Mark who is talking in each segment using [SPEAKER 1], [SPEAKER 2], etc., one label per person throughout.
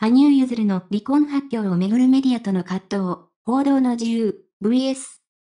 [SPEAKER 1] 羽生結弦の離婚発表をめぐるメディアとの葛藤、報道の自由、vs、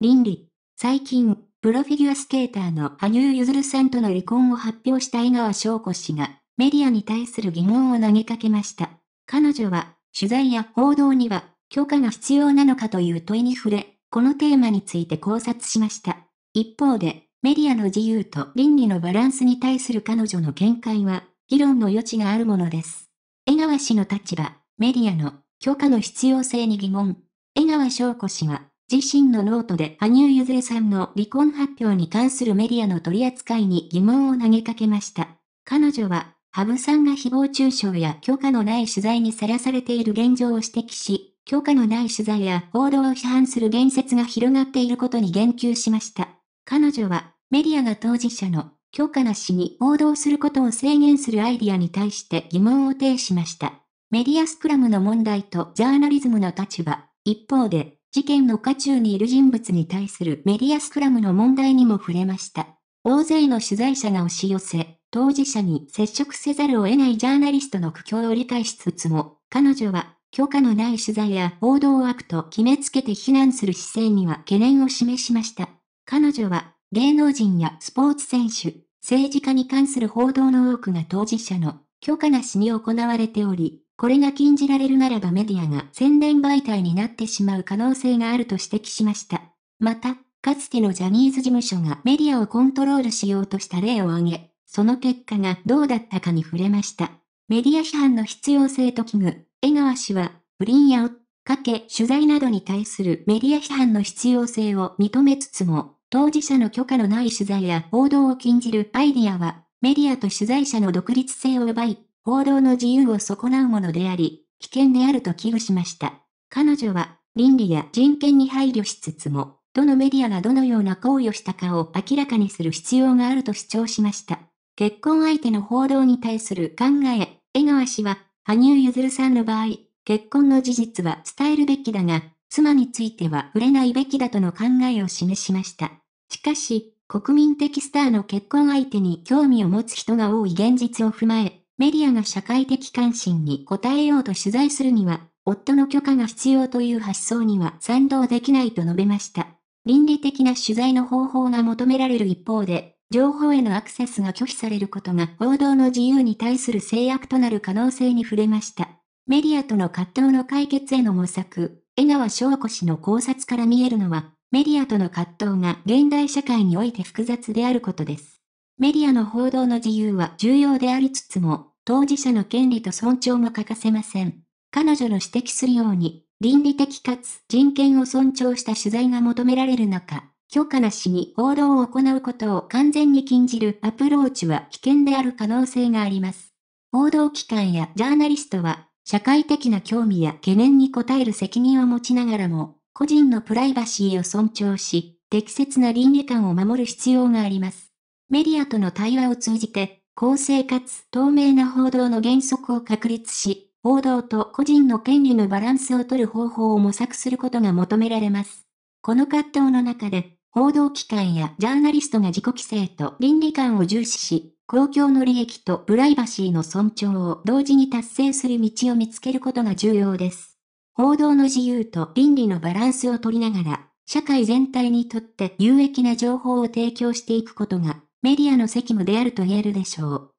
[SPEAKER 1] 倫理。最近、プロフィギュアスケーターの羽生結弦さんとの離婚を発表した井川翔子氏が、メディアに対する疑問を投げかけました。彼女は、取材や報道には、許可が必要なのかという問いに触れ、このテーマについて考察しました。一方で、メディアの自由と倫理のバランスに対する彼女の見解は、議論の余地があるものです。江川氏の立場、メディアの許可の必要性に疑問。江川翔子氏は、自身のノートで羽生結弦さんの離婚発表に関するメディアの取り扱いに疑問を投げかけました。彼女は、羽生さんが誹謗中傷や許可のない取材にさらされている現状を指摘し、許可のない取材や報道を批判する言説が広がっていることに言及しました。彼女は、メディアが当事者の許可なしに報道することを制限するアイディアに対して疑問を呈しました。メディアスクラムの問題とジャーナリズムの立場。一方で、事件の渦中にいる人物に対するメディアスクラムの問題にも触れました。大勢の取材者が押し寄せ、当事者に接触せざるを得ないジャーナリストの苦境を理解しつつも、彼女は許可のない取材や報道を悪と決めつけて非難する姿勢には懸念を示しました。彼女は芸能人やスポーツ選手、政治家に関する報道の多くが当事者の許可なしに行われており、これが禁じられるならばメディアが宣伝媒体になってしまう可能性があると指摘しました。また、かつてのジャニーズ事務所がメディアをコントロールしようとした例を挙げ、その結果がどうだったかに触れました。メディア批判の必要性と危惧、江川氏は、不倫や追っかけ、取材などに対するメディア批判の必要性を認めつつも、当事者の許可のない取材や報道を禁じるアイディアは、メディアと取材者の独立性を奪い、報道の自由を損なうものであり、危険であると危惧しました。彼女は、倫理や人権に配慮しつつも、どのメディアがどのような行為をしたかを明らかにする必要があると主張しました。結婚相手の報道に対する考え、江川氏は、羽生結弦さんの場合、結婚の事実は伝えるべきだが、妻については触れないべきだとの考えを示しました。しかし、国民的スターの結婚相手に興味を持つ人が多い現実を踏まえ、メディアが社会的関心に応えようと取材するには、夫の許可が必要という発想には賛同できないと述べました。倫理的な取材の方法が求められる一方で、情報へのアクセスが拒否されることが報道の自由に対する制約となる可能性に触れました。メディアとの葛藤の解決への模索、江川翔子氏の考察から見えるのは、メディアとの葛藤が現代社会において複雑であることです。メディアの報道の自由は重要でありつつも、当事者の権利と尊重も欠かせません。彼女の指摘するように、倫理的かつ人権を尊重した取材が求められる中、許可なしに報道を行うことを完全に禁じるアプローチは危険である可能性があります。報道機関やジャーナリストは社会的な興味や懸念に応える責任を持ちながらも、個人のプライバシーを尊重し、適切な倫理観を守る必要があります。メディアとの対話を通じて、公正かつ透明な報道の原則を確立し、報道と個人の権利のバランスを取る方法を模索することが求められます。この葛藤の中で、報道機関やジャーナリストが自己規制と倫理観を重視し、公共の利益とプライバシーの尊重を同時に達成する道を見つけることが重要です。報道の自由と倫理のバランスを取りながら、社会全体にとって有益な情報を提供していくことが、メディアの責務であると言えるでしょう。